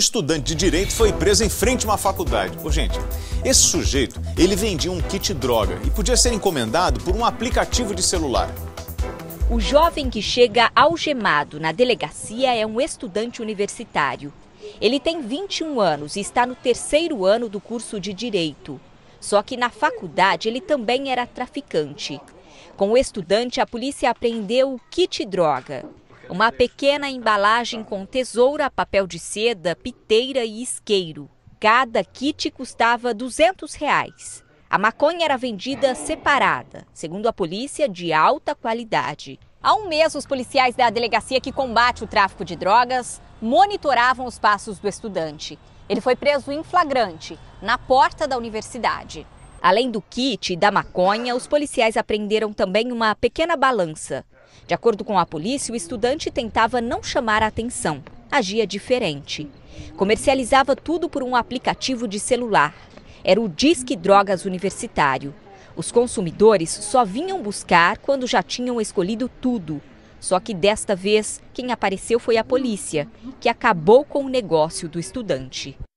Um estudante de direito foi preso em frente a uma faculdade. Ô, gente, esse sujeito, ele vendia um kit droga e podia ser encomendado por um aplicativo de celular. O jovem que chega algemado na delegacia é um estudante universitário. Ele tem 21 anos e está no terceiro ano do curso de direito. Só que na faculdade ele também era traficante. Com o estudante, a polícia apreendeu o kit droga uma pequena embalagem com tesoura, papel de seda, piteira e isqueiro. Cada kit custava 200 reais. A maconha era vendida separada, segundo a polícia, de alta qualidade. Há um mês, os policiais da delegacia que combate o tráfico de drogas monitoravam os passos do estudante. Ele foi preso em flagrante, na porta da universidade. Além do kit e da maconha, os policiais apreenderam também uma pequena balança. De acordo com a polícia, o estudante tentava não chamar a atenção, agia diferente. Comercializava tudo por um aplicativo de celular. Era o Disque Drogas Universitário. Os consumidores só vinham buscar quando já tinham escolhido tudo. Só que desta vez, quem apareceu foi a polícia, que acabou com o negócio do estudante.